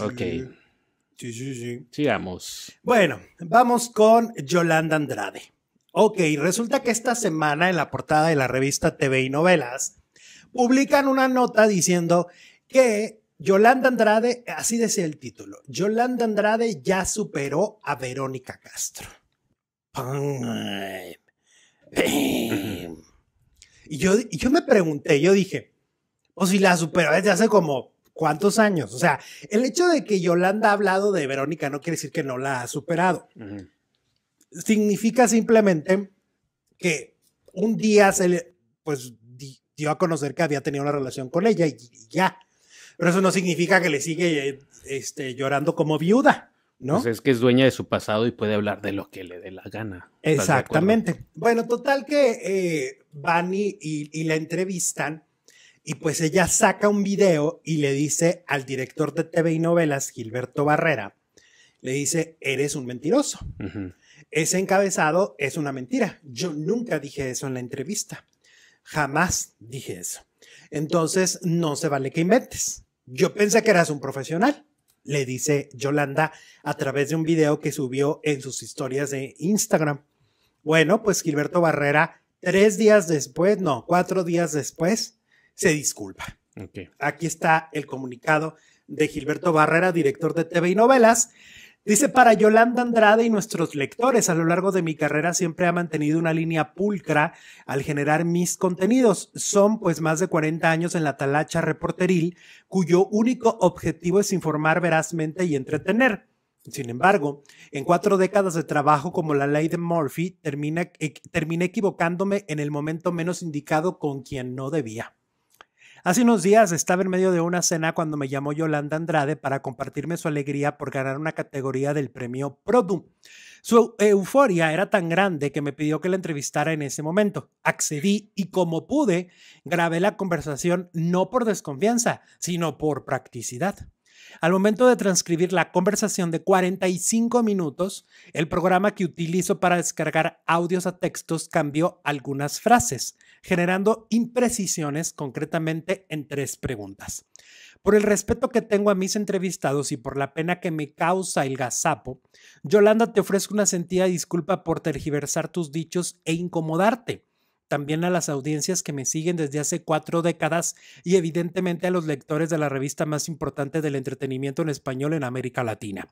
Ok. Sí, sí, sí. Sigamos. Bueno, vamos con Yolanda Andrade. Ok, resulta que esta semana en la portada de la revista TV y Novelas publican una nota diciendo que Yolanda Andrade, así decía el título, Yolanda Andrade ya superó a Verónica Castro. Y yo, me pregunté, yo dije, o pues si la superó desde hace como ¿Cuántos años? O sea, el hecho de que Yolanda ha hablado de Verónica no quiere decir que no la ha superado. Significa simplemente que un día se le, pues, dio a conocer que había tenido una relación con ella y, ya. Pero eso no significa que le sigue este, llorando como viuda, ¿no? Pues es que es dueña de su pasado y puede hablar de lo que le dé la gana. Exactamente. Bueno, total que eh, y la entrevistan y pues ella saca un video y le dice al director de TV y novelas, Gilberto Barrera, le dice, eres un mentiroso. Ese encabezado es una mentira. Yo nunca dije eso en la entrevista. Jamás dije eso. Entonces, no se vale que inventes. Yo pensé que eras un profesional, le dice Yolanda a través de un video que subió en sus historias de Instagram. Bueno, pues Gilberto Barrera, tres días después, no, cuatro días después, se disculpa. Aquí está el comunicado de Gilberto Barrera, director de TV y novelas. Dice, para Yolanda Andrade y nuestros lectores, a lo largo de mi carrera siempre ha mantenido una línea pulcra al generar mis contenidos. Son pues más de 40 años en la talacha reporteril, cuyo único objetivo es informar verazmente y entretener. Sin embargo, en cuatro décadas de trabajo como la ley de Murphy, eh, terminé equivocándome en el momento menos indicado con quien no debía. Hace unos días estaba en medio de una cena cuando me llamó Yolanda Andrade para compartirme su alegría por ganar una categoría del premio Produm. Su euforia era tan grande que me pidió que la entrevistara en ese momento. Accedí y como pude, grabé la conversación no por desconfianza, sino por practicidad. Al momento de transcribir la conversación de 45 minutos, el programa que utilizo para descargar audios a textos cambió algunas frases generando imprecisiones concretamente en tres preguntas. Por el respeto que tengo a mis entrevistados y por la pena que me causa el gazapo, Yolanda te ofrezco una sentida disculpa por tergiversar tus dichos e incomodarte. También a las audiencias que me siguen desde hace cuatro décadas y evidentemente a los lectores de la revista más importante del entretenimiento en español en América Latina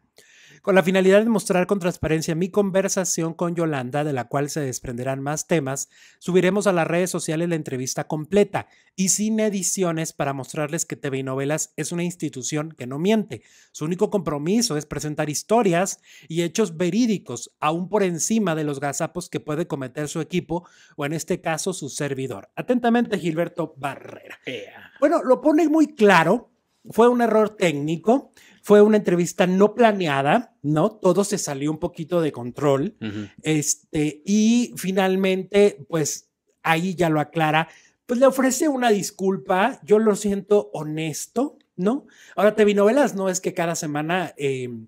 con la finalidad de mostrar con transparencia mi conversación con Yolanda, de la cual se desprenderán más temas, subiremos a las redes sociales la entrevista completa y sin ediciones para mostrarles que TV y Novelas es una institución que no miente. Su único compromiso es presentar historias y hechos verídicos, aún por encima de los gazapos que puede cometer su equipo o en este caso su servidor. Atentamente, Gilberto Barrera. Bueno, lo pone muy claro, fue un error técnico. Fue una entrevista no planeada, ¿no? Todo se salió un poquito de control. este, y finalmente, pues ahí ya lo aclara, pues le ofrece una disculpa, yo lo siento honesto, ¿no? Ahora, TV Novelas no es que cada semana... Em,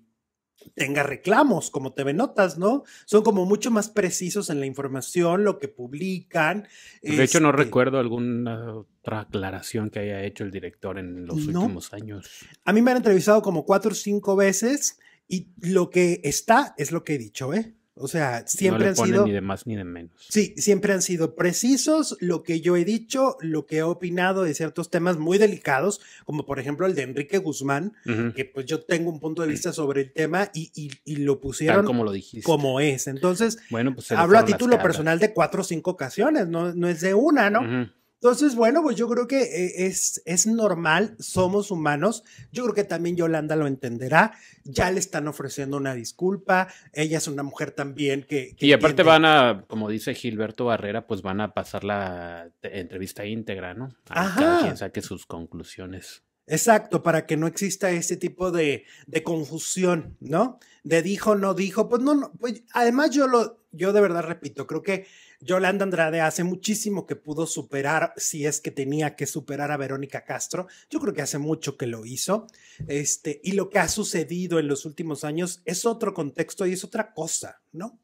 tenga reclamos como TV Notas, ¿no? Son como mucho más precisos en la información, lo que publican. De hecho, no este recuerdo alguna otra aclaración que haya hecho el director en los últimos años. A mí me han entrevistado como cuatro o cinco veces y lo que está es lo que he dicho, ¿eh? O sea, siempre han sido. Ni de más ni de menos. Sí, siempre han sido precisos lo que yo he dicho, lo que he opinado de ciertos temas muy delicados, como por ejemplo el de Enrique Guzmán, que pues yo tengo un punto de vista sobre el tema y, lo pusieron. como lo dijiste. Como es. Entonces, bueno, pues, hablo a título personal de cuatro o cinco ocasiones, no, no es de una, ¿no? Entonces, bueno, pues yo creo que eh, es, es normal, somos humanos. Yo creo que también Yolanda lo entenderá. Ya le están ofreciendo una disculpa. Ella es una mujer también que. y aparte van a, como dice Gilberto Barrera, pues van a pasar la eh, entrevista íntegra, ¿no? Ajá. cada quien saque sus conclusiones. Exacto, para que no exista ese tipo de, de confusión, ¿no? De dijo, no dijo, pues no, no, pues además yo lo, yo de verdad repito, creo que Yolanda Andrade hace muchísimo que pudo superar, si es que tenía que superar a Verónica Castro, yo creo que hace mucho que lo hizo, este, y lo que ha sucedido en los últimos años es otro contexto y es otra cosa, ¿no?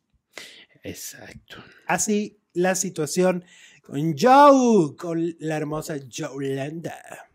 Exacto. Así la situación con Joe, con la hermosa Yolanda.